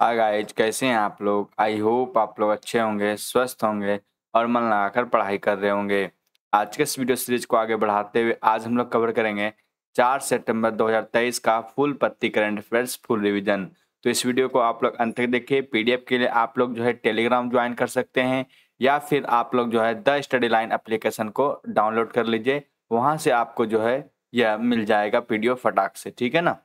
hi guys कैसे हैं आप लोग आई होप आप लोग अच्छे होंगे स्वस्थ होंगे और मन लगाकर पढ़ाई कर रहे होंगे आज के इस वीडियो सीरीज को आगे बढ़ाते हुए आज हम लोग कवर करेंगे 4 सितंबर 2023 का फुल पत्ती करंट अफेयर्स फुल रिवीजन तो इस वीडियो को आप लोग अंत तक देखिए पीडीएफ के लिए आप लोग जो है टेलीग्राम ज्वाइन कर सकते हैं या फिर आप लोग जो है द स्टडी लाइन अप्लीकेशन को डाउनलोड कर लीजिए वहाँ से आपको जो है यह मिल जाएगा पी फटाक से ठीक है ना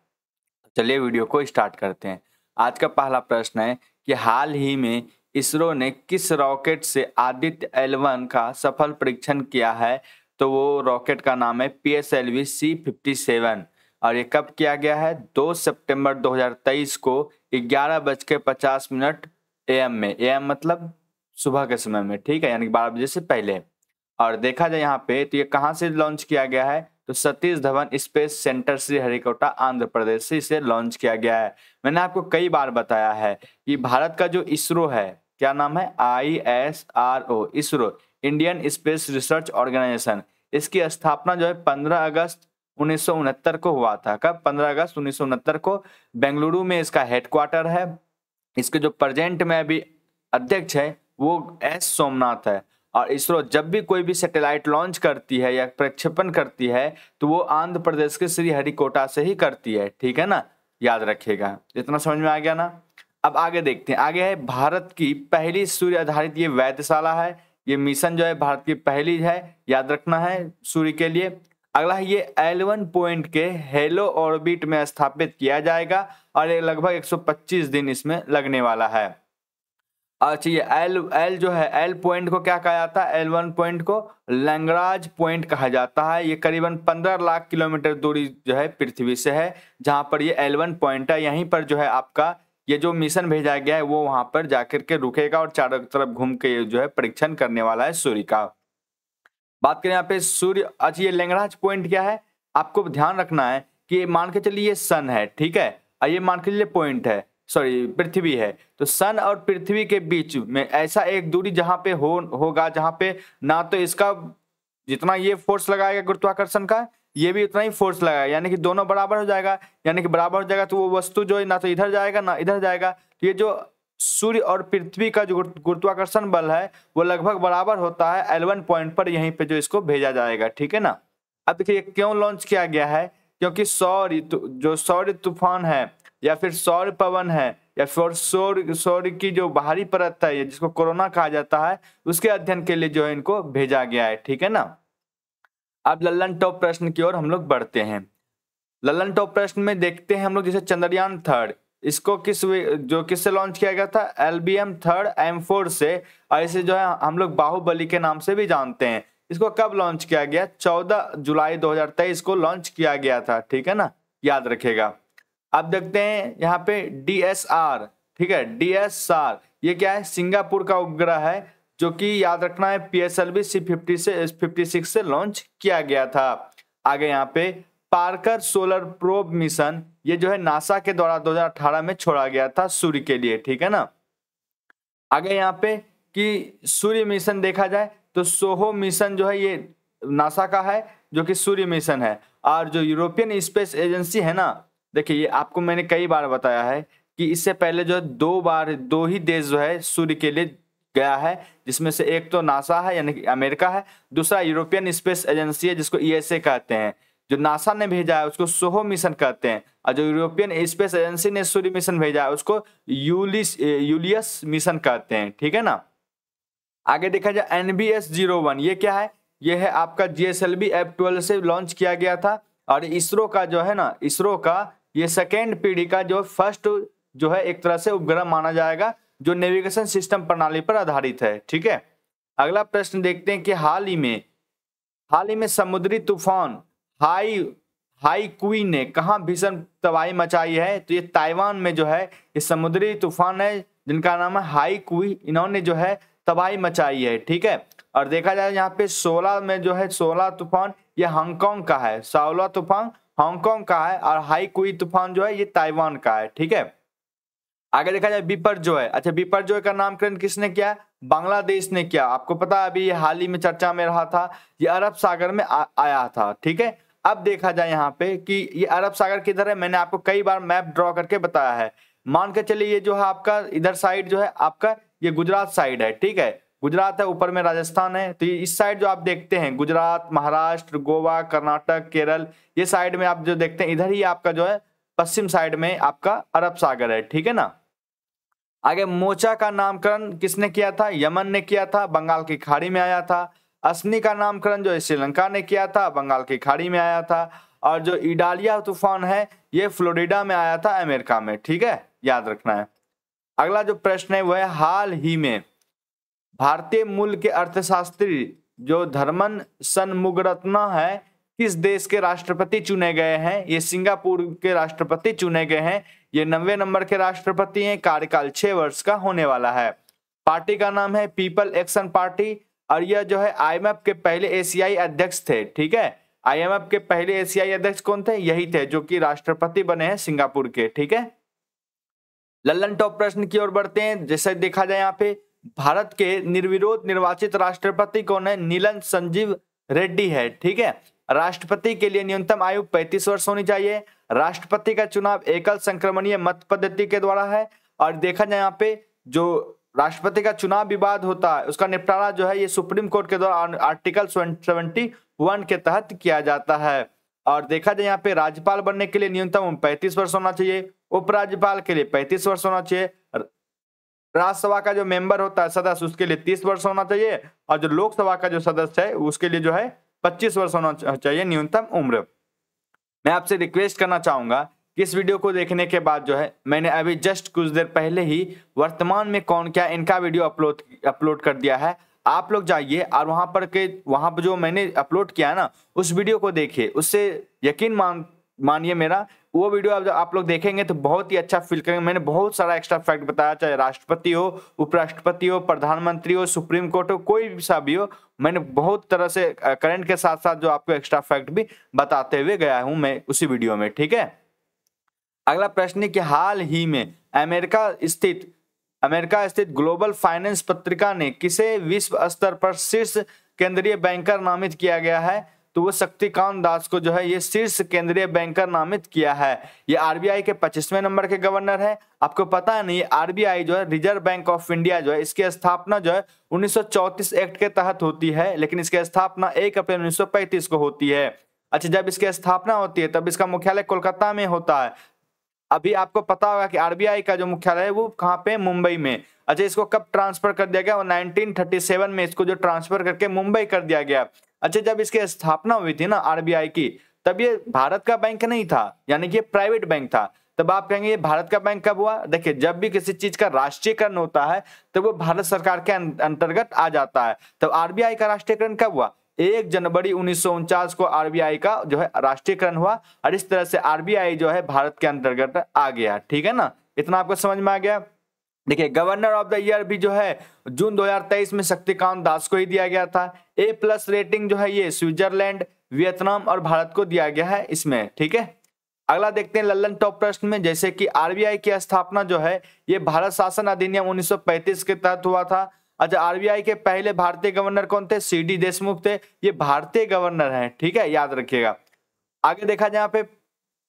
चलिए वीडियो को स्टार्ट करते हैं आज का पहला प्रश्न है कि हाल ही में इसरो ने किस रॉकेट से आदित्य एलवन का सफल परीक्षण किया है तो वो रॉकेट का नाम है P S L V C fifty seven और ये कब किया गया है 2 सितंबर 2023 को ग्यारह बज के पचास मिनट एम में एम मतलब सुबह के समय में ठीक है यानी बारह बजे से पहले और देखा जाए यहाँ पे तो ये कहाँ से लॉन्च किया गया है तो Satish Dhawan space centre Sriharikota Andhra Pradesh से इसे लॉन्च किया गया है मैंने आपको कई बार बताया है कि भारत का जो इसरो है क्या नाम है I S R O ISRO Indian space research organisation इसकी स्थापना जो है पंद्रह अगस्त उन्नीस को हुआ था कब पंद्रह अगस्त उन्नीस को बेंगलुरु में इसका हेडक्वार्टर है इसके जो प्रजेंट में अभी अध्यक्ष है वो एस सोमनाथ है और इसरो जब भी कोई भी सैटेलाइट लॉन्च करती है या प्रक्षेपण करती है तो वो आंध्र प्रदेश के श्रीहरिकोटा से ही करती है ठीक है ना याद रखिएगा इतना समझ में आ गया ना अब आगे देखते हैं आगे है भारत की पहली सूर्य आधारित ये वैधशाला है ये मिशन जो है भारत की पहली है याद रखना है सूर्य के लिए अगला है ये एलेवन पॉइंट के हेलो ऑर्बिट में स्थापित किया जाएगा और ये लगभग 125 दिन इसमें लगने वाला है अच्छा ये एल एल जो है एल पॉइंट को क्या कहा जाता है एल वन पॉइंट को लैंगराज पॉइंट कहा जाता है ये करीबन पंद्रह लाख किलोमीटर दूरी जो है पृथ्वी से है जहाँ पर ये एल वन पॉइंट है यहीं पर जो है आपका ये जो मिशन भेजा गया है वो वहां पर जाकर के रुकेगा और चारों तरफ घूम के जो है परीक्षण करने वाला है सूर्य का बात करें यहाँ पे सूर्य अच्छा ये लैंगराज पॉइंट क्या है आपको ध्यान रखना है कि मान के चलिए ये सन है ठीक है और ये मान के चलिए पॉइंट है सॉरी पृथ्वी है तो सन और पृथ्वी के बीच में ऐसा एक दूरी जहां पे हो होगा जहां पे ना तो इसका जितना ये फोर्स लगाएगा गुरुत्वाकर्षण का ये भी उतना ही फोर्स लगाएगा यानी कि दोनों बराबर हो जाएगा यानी कि बराबर हो जाएगा तो वो वस्तु जो ना तो इधर जाएगा ना इधर जाएगा तो ये जो सूर्य और पृथ्वी का जो गुरुत्वाकर्षण बल है वो लगभग बराबर होता है एलेवन पॉइंट पर यहीं पे जो इसको भेजा जाएगा ठीक है ना अब देखिए क्यों लॉन्च किया गया है क्योंकि सौर जो सौर तूफान है या फिर सौर पवन है या फिर सौर सौर की जो बाहरी परत है जिसको कोरोना कहा जाता है उसके अध्ययन के लिए जो है इनको भेजा गया है ठीक है ना अब लल्लन टॉप प्रश्न की ओर हम लोग बढ़ते हैं लल्लन टॉप प्रश्न में देखते हैं हम लोग जैसे चंद्रयान थर्ड इसको किस जो किससे लॉन्च किया गया था L B M third M four से और इसे जो है हम लोग बाहुबली के नाम से भी जानते हैं इसको कब लॉन्च किया गया 14 जुलाई 2023 को लॉन्च किया गया था ठीक है ना याद रखेगा अब देखते हैं यहाँ पे डी एस आर ठीक है डी एस आर ये क्या है सिंगापुर का उपग्रह है जो कि याद रखना है P S L B C fifty से फिफ्टी सिक्स से लॉन्च किया गया था आगे यहाँ पे पार्कर सोलर प्रोब मिशन ये जो है नासा के द्वारा 2018 में छोड़ा गया था सूर्य के लिए ठीक है ना आगे यहाँ पे कि सूर्य मिशन देखा जाए तो सोहो मिशन जो है ये नासा का है जो कि सूर्य मिशन है और जो यूरोपियन स्पेस एजेंसी है ना देखिए आपको मैंने कई बार बताया है कि इससे पहले जो है दो बार दो ही देश जो है सूर्य के लिए गया है जिसमें से एक तो नासा है यानी कि अमेरिका है दूसरा यूरोपियन स्पेस एजेंसी है जिसको ईएसए e कहते हैं जो नासा ने भेजा है उसको सोहो मिशन कहते हैं और जो यूरोपियन स्पेस एजेंसी ने सूर्य मिशन भेजा है उसको यूलिस यूलियस मिशन कहते हैं ठीक है ना आगे देखा जाए N B S zero one ये क्या है ये है आपका G S L B F twelve से लॉन्च किया गया था और इसरो का जो है ना इसरो का ये सेकेंड पीढ़ी का जो फर्स्ट जो है एक तरह से उपग्रह माना जाएगा जो नेविगेशन सिस्टम प्रणाली पर आधारित है ठीक है अगला प्रश्न देखते हैं कि हाल ही में हाल ही में समुद्री तूफान हाई हाई कुई ने कहा भीषण तबाही मचाई है तो ये ताइवान में जो है ये समुद्री तूफान है जिनका नाम है हाई कुई इन्होंने जो है तबाही मचाई है ठीक है और देखा जाए यहाँ पे सोलह में जो है सोलह तूफान ये हांगकॉन्ग का है सोलह तूफान हांगकांग का है और हाई कोई तूफान जो है ये ताइवान का है ठीक है आगे देखा जाए बिपर जो है अच्छा बिपर जो का नामकरण किसने किया बांग्लादेश ने किया आपको पता है अभी ये हाल ही में चर्चा में रहा था ये अरब सागर में आ, आया था ठीक है अब देखा जाए यहाँ पे कि ये अरब सागर किधर है मैंने आपको कई बार मैप ड्रॉ करके बताया है मान के चलिए ये जो है आपका इधर साइड जो है आपका ये गुजरात साइड है ठीक है गुजरात है ऊपर में राजस्थान है तो इस साइड जो आप देखते हैं गुजरात महाराष्ट्र गोवा कर्नाटक केरल ये साइड में आप जो देखते हैं इधर ही आपका जो है पश्चिम साइड में आपका अरब सागर है ठीक है ना आगे मोचा का नामकरण किसने किया था यमन ने किया था बंगाल की खाड़ी में आया था असनी का नामकरण जो श्रीलंका ने किया था बंगाल की खाड़ी में आया था और जो इडालिया तूफान है ये फ्लोरिडा में आया था अमेरिका में ठीक है याद रखना है अगला जो प्रश्न है वह हाल ही में भारतीय मूल के अर्थशास्त्री जो धर्मन सनमुगरत्ना है किस देश के राष्ट्रपति चुने गए हैं ये सिंगापुर के राष्ट्रपति चुने गए हैं ये नब्बे नंबर के राष्ट्रपति हैं कार्यकाल छह वर्ष का होने वाला है पार्टी का नाम है पीपल एक्शन पार्टी और यह जो है आईएमएफ के पहले एशियाई अध्यक्ष थे ठीक है आईएमएफ के पहले एशियाई अध्यक्ष कौन थे यही थे जो कि राष्ट्रपति बने हैं सिंगापुर के ठीक है लल्लन टॉप प्रश्न की ओर बढ़ते हैं जैसे देखा जाए यहाँ पे भारत के निर्विरोध निर्वाचित राष्ट्रपति कौन है नीलन संजीव रेड्डी है ठीक है राष्ट्रपति के लिए न्यूनतम आयु 35 वर्ष होनी चाहिए राष्ट्रपति का चुनाव एकल संक्रमणीय मत पद्धति के द्वारा है और देखा जाए यहाँ पे जो राष्ट्रपति का चुनाव विवाद होता है उसका निपटारा जो है ये सुप्रीम कोर्ट के द्वारा आर्टिकल सेवेंटी वन के तहत किया जाता है और देखा जाए यहाँ पे राज्यपाल बनने के लिए न्यूनतम पैंतीस वर्ष होना चाहिए उपराज्यपाल के लिए पैंतीस वर्ष होना चाहिए राज्यसभा का जो मेंबर होता है सदस्य उसके लिए तीस वर्ष होना चाहिए और जो लोकसभा का जो सदस्य है उसके लिए जो है पच्चीस वर्ष होना चाहिए न्यूनतम उम्र मैं आपसे रिक्वेस्ट करना चाहूंगा कि इस वीडियो को देखने के बाद जो है मैंने अभी जस्ट कुछ देर पहले ही वर्तमान में कौन क्या इनका वीडियो अपलोड अपलोड कर दिया है आप लोग जाइए और वहां पर के वहां पर जो मैंने अपलोड किया है ना उस वीडियो को देखिए उससे यकीन मान मानिए मेरा वो वीडियो आप आप लोग देखेंगे तो बहुत ही अच्छा फील करेंगे मैंने बहुत सारा एक्स्ट्रा फैक्ट बताया चाहे राष्ट्रपति हो उपराष्ट्रपति हो प्रधानमंत्री हो सुप्रीम कोर्ट हो कोई भी सा भी हो मैंने बहुत तरह से करंट के साथ साथ जो आपको एक्स्ट्रा फैक्ट भी बताते हुए गया हूँ मैं उसी वीडियो में ठीक है अगला प्रश्न है कि हाल ही में अमेरिका स्थित अमेरिका स्थित ग्लोबल फाइनेंस पत्रिका ने किसे विश्व स्तर पर शीर्ष केंद्रीय बैंकर नामित किया गया है तो वो शक्तिकांत दास को जो है ये शीर्ष केंद्रीय बैंकर नामित किया है ये आरबीआई के पच्चीसवें नंबर के गवर्नर है आपको पता है नहीं आरबीआई जो है रिजर्व बैंक ऑफ इंडिया जो है इसकी स्थापना जो है 1934 एक्ट के तहत होती है लेकिन इसकी स्थापना एक अप्रैल उन्नीस को होती है अच्छा जब इसकी स्थापना होती है तब इसका मुख्यालय कोलकाता में होता है अभी आपको पता होगा कि आरबीआई का जो मुख्यालय है वो कहाँ पे मुंबई में अच्छा इसको कब ट्रांसफर कर दिया गया और 1937 में इसको जो ट्रांसफर करके मुंबई कर दिया गया अच्छा जब इसकी स्थापना हुई थी ना आरबीआई की तब ये भारत का बैंक नहीं था यानी कि ये प्राइवेट बैंक था तब आप कहेंगे ये भारत का बैंक कब हुआ देखिए जब भी किसी चीज का राष्ट्रीयकरण होता है तो वो भारत सरकार के अं-, अंतर्गत आ जाता है तो आरबीआई का राष्ट्रीयकरण कब हुआ एक जनवरी उन्नीस को आरबीआई का जो है राष्ट्रीयकरण हुआ और इस तरह से आरबीआई जो है भारत के अंतर्गत आ गया ठीक है ना इतना आपको समझ में आ गया देखिए गवर्नर ऑफ द ईयर भी जो है जून 2023 में शक्तिकांत दास को ही दिया गया था ए प्लस रेटिंग जो है ये स्विट्जरलैंड वियतनाम और भारत को दिया गया है इसमें ठीक है अगला देखते हैं लल्लन टॉप प्रश्न में जैसे कि आरबीआई की स्थापना जो है ये भारत शासन अधिनियम 1935 के तहत हुआ था अच्छा आरबीआई के पहले भारतीय गवर्नर कौन थे सी डी देशमुख थे ये भारतीय गवर्नर हैं ठीक है याद रखिएगा आगे देखा जाए यहाँ पे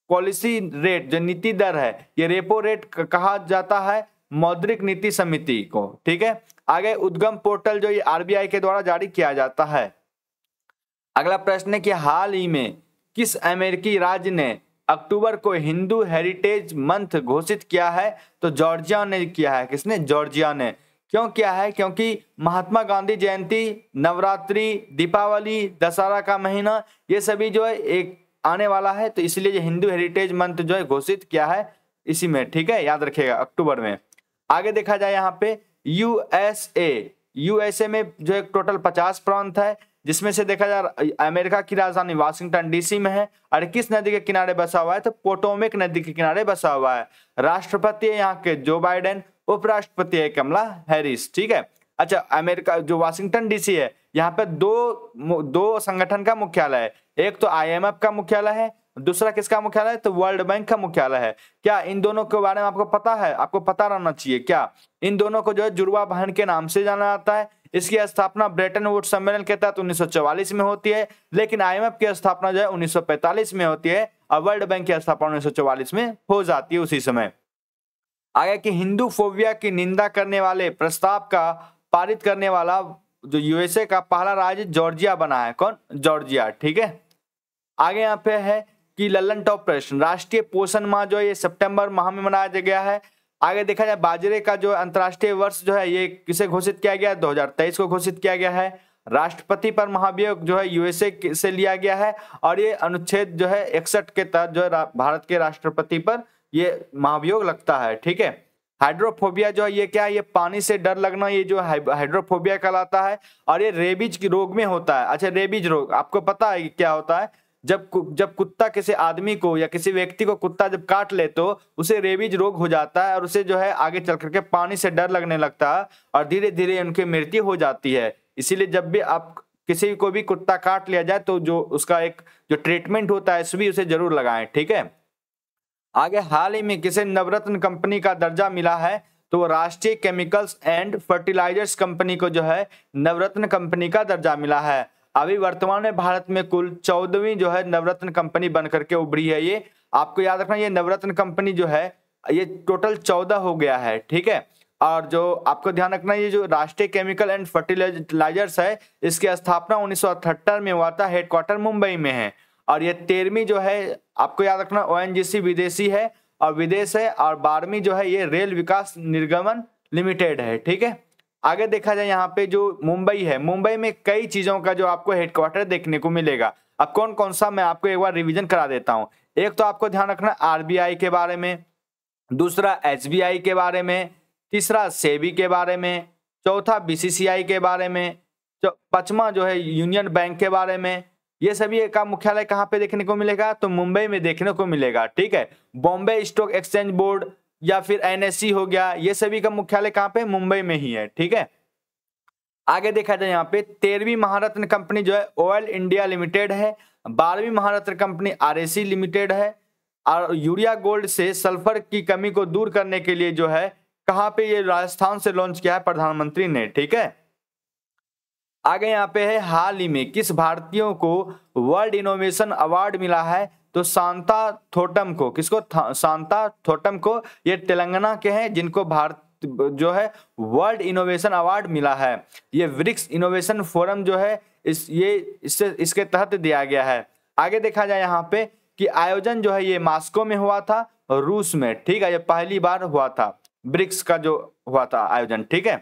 पॉलिसी रेट जो नीति दर है ये रेपो रेट कहा जाता है मौद्रिक नीति समिति को ठीक है आगे उद्गम पोर्टल जो ये आरबीआई के द्वारा जारी किया जाता है अगला प्रश्न है कि हाल ही में किस अमेरिकी राज्य ने अक्टूबर को हिंदू हेरिटेज मंथ घोषित किया है तो जॉर्जिया ने किया है किसने जॉर्जिया ने क्यों किया है क्योंकि महात्मा गांधी जयंती नवरात्रि दीपावली दशहरा का महीना ये सभी जो है एक आने वाला है तो इसलिए जो हिंदू हेरिटेज मंथ जो है घोषित किया है इसी में ठीक है याद रखिएगा अक्टूबर में आगे देखा जाए यहाँ पे यूएसए यूएसए में जो एक टोटल पचास प्रांत है जिसमें से देखा जाए अमेरिका की राजधानी वाशिंगटन डीसी में है और किस नदी के किनारे बसा हुआ है तो पोटोमिक नदी के किनारे बसा हुआ है राष्ट्रपति यहाँ के जो बाइडेन उपराष्ट्रपति है कमला हैरिस ठीक है अच्छा अमेरिका जो वाशिंगटन डीसी है यहाँ पे दो दो संगठन का मुख्यालय है एक तो आईएमएफ का मुख्यालय है दूसरा किसका मुख्यालय है तो वर्ल्ड बैंक का मुख्यालय है क्या इन दोनों के बारे में आपको पता है आपको पता रहना चाहिए क्या इन दोनों को जो है जुड़वा बहन के नाम से जाना जाता है इसकी स्थापना ब्रिटेन वुड सम्मेलन के तहत उन्नीस में होती है लेकिन आई की स्थापना जो है उन्नीस में होती है और वर्ल्ड बैंक की स्थापना उन्नीस में हो जाती है उसी समय आगे कि हिंदू फोबिया की निंदा करने वाले प्रस्ताव का पारित करने वाला जो यूएसए का पहला राज्य जॉर्जिया बना है कौन जॉर्जिया ठीक है आगे यहाँ पे है कि लल्लन टॉप प्रश्न राष्ट्रीय पोषण माह जो है ये सितंबर माह में मनाया गया है आगे देखा जाए बाजरे का जो अंतर्राष्ट्रीय वर्ष जो है ये किसे घोषित किया गया दो 2023 को घोषित किया गया है राष्ट्रपति पर महाभियोग जो है यूएसए से लिया गया है और ये अनुच्छेद जो है इकसठ के तहत जो है भारत के राष्ट्रपति पर ये महाभियोग लगता है ठीक है हाइड्रोफोबिया जो है ये क्या है ये पानी से डर लगना ये जो हाइड्रोफोबिया कहलाता है और ये रेबीज रोग में होता है अच्छा रेबीज रोग आपको पता है कि क्या होता है जब जब कुत्ता किसी आदमी को या किसी व्यक्ति को कुत्ता जब काट ले तो उसे रेबीज रोग हो जाता है और उसे जो है आगे चल करके पानी से डर लगने लगता है और धीरे धीरे उनकी मृत्यु हो जाती है इसीलिए जब भी आप किसी को भी कुत्ता काट लिया जाए तो जो उसका एक जो ट्रीटमेंट होता है उसे जरूर लगाएं ठीक है आगे हाल ही में किसे नवरत्न कंपनी का दर्जा मिला है तो राष्ट्रीय केमिकल्स एंड फर्टिलाइजर्स कंपनी को जो है नवरत्न कंपनी का दर्जा मिला है अभी वर्तमान में भारत में कुल चौदहवीं जो है नवरत्न कंपनी बनकर के उभरी है ये आपको याद रखना ये नवरत्न कंपनी जो है ये टोटल चौदह हो गया है ठीक है और जो आपको ध्यान रखना ये जो राष्ट्रीय केमिकल एंड फर्टिलाइजर्स है इसकी स्थापना उन्नीस में हुआ था हेडक्वार्टर मुंबई में है और ये तेरहवीं जो है आपको याद रखना ओ विदेशी है और विदेश है और बारहवीं जो है ये रेल विकास निर्गमन लिमिटेड है ठीक है आगे देखा जाए यहाँ पे जो मुंबई है मुंबई में कई चीजों का जो आपको हेडक्वार्टर देखने को मिलेगा अब कौन कौन सा मैं आपको एक बार रिविजन करा देता हूँ एक तो आपको ध्यान रखना आर के बारे में दूसरा एच के बारे में तीसरा सेबी के बारे में चौथा बी के बारे में पचवा जो है यूनियन बैंक के बारे में ये सभी का मुख्यालय कहाँ पे देखने को मिलेगा तो मुंबई में देखने को मिलेगा ठीक है बॉम्बे स्टॉक एक्सचेंज बोर्ड या फिर एनएससी हो गया ये सभी का मुख्यालय कहाँ पे मुंबई में ही है ठीक है आगे देखा जाए यहाँ पे तेरहवीं महारत्न कंपनी जो है ऑयल इंडिया लिमिटेड है बारहवीं महारत्न कंपनी आर लिमिटेड है और यूरिया गोल्ड से सल्फर की कमी को दूर करने के लिए जो है कहाँ पे ये राजस्थान से लॉन्च किया है प्रधानमंत्री ने ठीक है आगे यहाँ पे है हाल ही में किस भारतीयों को वर्ल्ड इनोवेशन अवार्ड मिला है तो सांता थोटम को किसको सांता थोटम को ये तेलंगाना के हैं जिनको भारत जो है वर्ल्ड इनोवेशन अवार्ड मिला है ये ब्रिक्स इनोवेशन फोरम जो है इस ये इससे इसके तहत दिया गया है आगे देखा जाए यहाँ पे कि आयोजन जो है ये मास्को में हुआ था रूस में ठीक है ये पहली बार हुआ था ब्रिक्स का जो हुआ था आयोजन ठीक है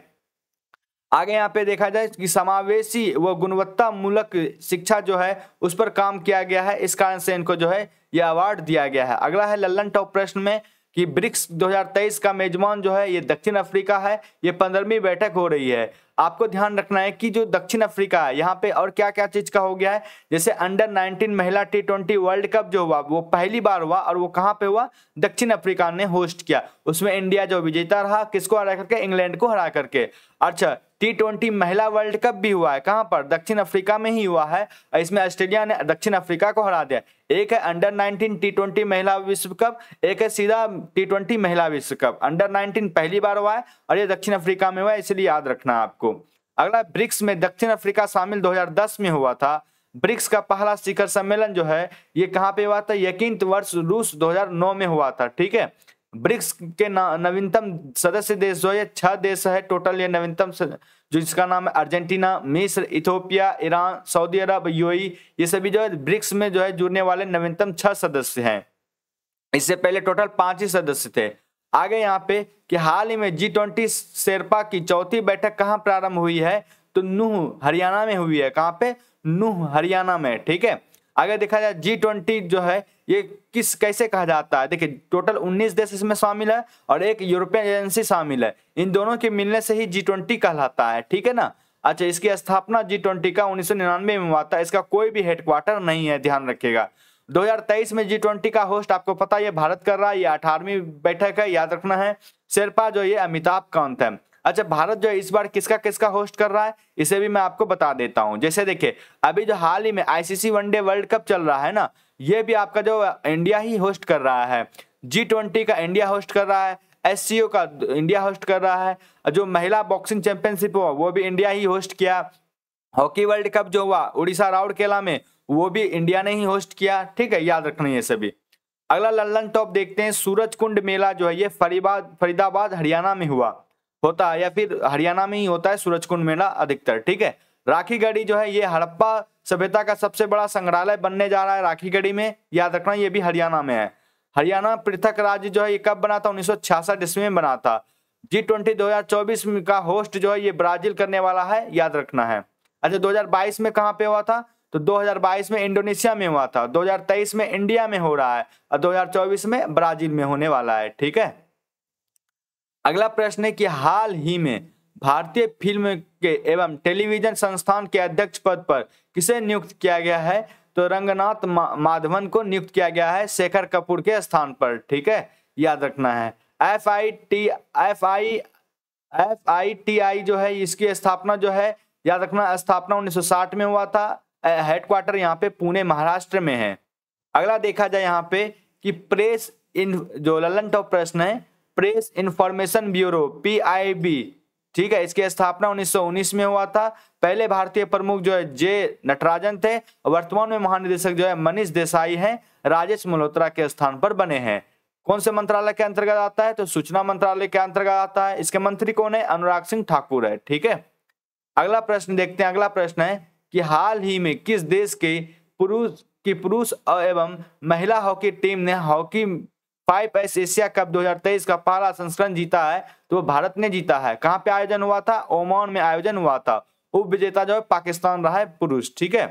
आगे यहाँ पे देखा जाए कि समावेशी व गुणवत्ता मूलक शिक्षा जो है उस पर काम किया गया है इस कारण से इनको जो है यह अवार्ड दिया गया है अगला है लल्लन टॉप प्रश्न में कि ब्रिक्स 2023 का मेजबान जो है ये दक्षिण अफ्रीका है ये पंद्रहवीं बैठक हो रही है आपको ध्यान रखना है कि जो दक्षिण अफ्रीका है यहाँ पे और क्या क्या चीज का हो गया है जैसे अंडर 19 महिला टी ट्वेंटी वर्ल्ड कप जो हुआ वो पहली बार हुआ और वो कहाँ पे हुआ दक्षिण अफ्रीका ने होस्ट किया उसमें इंडिया जो विजेता रहा किसको हरा करके इंग्लैंड को हरा करके अच्छा टी ट्वेंटी महिला वर्ल्ड कप भी हुआ है कहाँ पर दक्षिण अफ्रीका में ही हुआ है इसमें ऑस्ट्रेलिया ने दक्षिण अफ्रीका को हरा दिया एक है अंडर 19 टी ट्वेंटी महिला विश्व कप एक है सीधा टी ट्वेंटी महिला विश्व कप अंडर 19 पहली बार हुआ है और ये दक्षिण अफ्रीका में हुआ है इसलिए याद रखना आपको अगला ब्रिक्स में दक्षिण अफ्रीका शामिल दो में हुआ था ब्रिक्स का पहला शिखर सम्मेलन जो है ये कहाँ पे हुआ था यकीन तो वर्ष रूस दो में हुआ था ठीक है ब्रिक्स के नवीनतम सदस्य देश जो है छह देश है टोटल ये नवीनतम जो इसका नाम है अर्जेंटीना मिस्र इथोपिया ईरान सऊदी अरब यूएई ये सभी जो है ब्रिक्स में जो है जुड़ने वाले नवीनतम छह सदस्य हैं इससे पहले टोटल पांच ही सदस्य थे आगे यहाँ पे कि हाल ही में जी ट्वेंटी शेरपा की चौथी बैठक कहाँ प्रारंभ हुई है तो नूह हरियाणा में हुई है कहाँ पे नूह हरियाणा में ठीक है अगर देखा जाए जी ट्वेंटी जो है ये किस कैसे कहा जाता है देखिए टोटल 19 देश इसमें शामिल है और एक यूरोपियन एजेंसी शामिल है इन दोनों के मिलने से ही जी ट्वेंटी कहलाता है ठीक है ना अच्छा इसकी स्थापना जी ट्वेंटी का उन्नीस में हुआ था इसका कोई भी हेडक्वार्टर नहीं है ध्यान रखिएगा 2023 में जी ट्वेंटी का होस्ट आपको पता है भारत कर रहा है ये अठारहवीं बैठक है याद रखना है शेरपा जो ये अमिताभ कांत है अच्छा भारत जो है इस बार किसका किसका होस्ट कर रहा है इसे भी मैं आपको बता देता हूँ जैसे देखिए अभी जो हाल ही में आईसीसी वनडे वर्ल्ड कप चल रहा है ना ये भी आपका जो इंडिया ही होस्ट कर रहा है जी ट्वेंटी का इंडिया होस्ट कर रहा है एस का इंडिया होस्ट कर रहा है जो महिला बॉक्सिंग चैंपियनशिप हुआ वो भी इंडिया ही होस्ट किया हॉकी वर्ल्ड कप जो हुआ उड़ीसा राउरकेला में वो भी इंडिया ने ही होस्ट किया ठीक है याद रखना ये सभी अगला लल्लन टॉप देखते हैं सूरज कुंड मेला जो है ये फरीबाद फरीदाबाद हरियाणा में हुआ होता है या फिर हरियाणा में ही होता है सूरज कुंड मेला अधिकतर ठीक है राखी गढ़ी जो है ये हड़प्पा सभ्यता का सबसे बड़ा संग्रहालय बनने जा रहा है राखी गढ़ी में याद रखना ये भी हरियाणा में है हरियाणा पृथक राज्य जो है ये कब बना था उन्नीस सौ ईस्वी में बना था जी ट्वेंटी दो का होस्ट जो है ये ब्राजील करने वाला है याद रखना है अच्छा बाईस में कहाँ पे हुआ था तो 2022 में इंडोनेशिया में हुआ था 2023 में इंडिया में हो रहा है और 2024 में ब्राजील में होने वाला है ठीक है अगला प्रश्न है कि हाल ही में भारतीय फिल्म के एवं टेलीविजन संस्थान के अध्यक्ष पद पर किसे नियुक्त किया गया है तो रंगनाथ माधवन को नियुक्त किया गया है शेखर कपूर के स्थान पर ठीक है याद रखना है F I T F I F I T I जो है इसकी स्थापना जो है याद रखना स्थापना 1960 में हुआ था हेडक्वार्टर यहाँ पे पुणे महाराष्ट्र में है अगला देखा जाए यहाँ पे कि प्रेस इन जो ललन टॉप प्रश्न है प्रेस इंफॉर्मेशन ब्यूरो पीआईबी ठीक है इसकी स्थापना 1919 में हुआ था पहले भारतीय प्रमुख जो है जे नटराजन थे वर्तमान में महानिदेशक जो है मनीष देसाई हैं राजेश मल्होत्रा के स्थान पर बने हैं कौन से मंत्रालय के अंतर्गत आता है तो सूचना मंत्रालय के अंतर्गत आता है इसके मंत्री कौन है अनुराग सिंह ठाकुर है ठीक है अगला प्रश्न देखते हैं अगला प्रश्न है कि हाल ही में किस देश के पुरुष की पुरुष एवं महिला हॉकी टीम ने hockey five s Asia cup 2023 का पहला संस्करण जीता है तो भारत ने जीता है कहाँ पे आयोजन हुआ था ओमान में आयोजन हुआ था उप विजेता जो है पाकिस्तान रहा है पुरुष ठीक है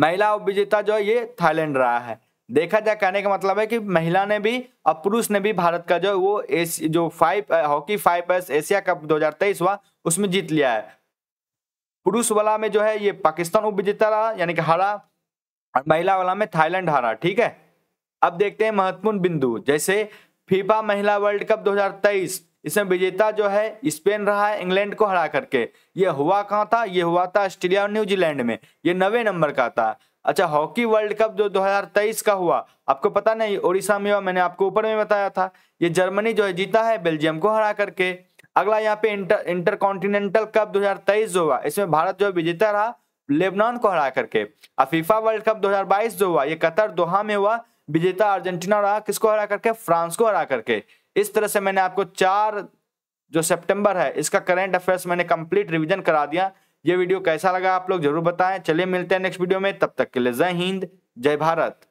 महिला उप विजेता जो है ये थाईलैंड रहा है देखा जाए कहने का मतलब है कि महिला ने भी और पुरुष ने भी भारत का जो वो एस, जो five hockey five s Asia cup दो हुआ उसमें जीत लिया है पुरुष वाला में जो है ये पाकिस्तान उप विजेता रहा यानी कि हरा महिला वाला में थाईलैंड हारा ठीक है अब देखते हैं महत्वपूर्ण बिंदु जैसे फीफा महिला वर्ल्ड कप 2023 इसमें विजेता जो है स्पेन रहा है इंग्लैंड को हरा करके ये हुआ कहाँ था ये हुआ था ऑस्ट्रेलिया और न्यूजीलैंड में ये नवे नंबर का था अच्छा हॉकी वर्ल्ड कप जो 2023 का हुआ आपको पता नहीं ओडिशा में हुआ मैंने आपको ऊपर में बताया था ये जर्मनी जो है जीता है बेल्जियम को हरा करके अगला यहाँ पे इंटर इंटर कॉन्टिनेंटल कप 2023 जो हुआ इसमें भारत जो है विजेता रहा लेबनान को हरा करके अफीफा वर्ल्ड कप 2022 जो हुआ ये कतर दोहा में हुआ विजेता अर्जेंटीना रहा किसको हरा करके फ्रांस को हरा करके इस तरह से मैंने आपको चार जो सितंबर है इसका करंट अफेयर्स मैंने कंप्लीट रिवीजन करा दिया ये वीडियो कैसा लगा आप लोग जरूर बताएं चलिए मिलते हैं नेक्स्ट वीडियो में तब तक के लिए जय हिंद जय भारत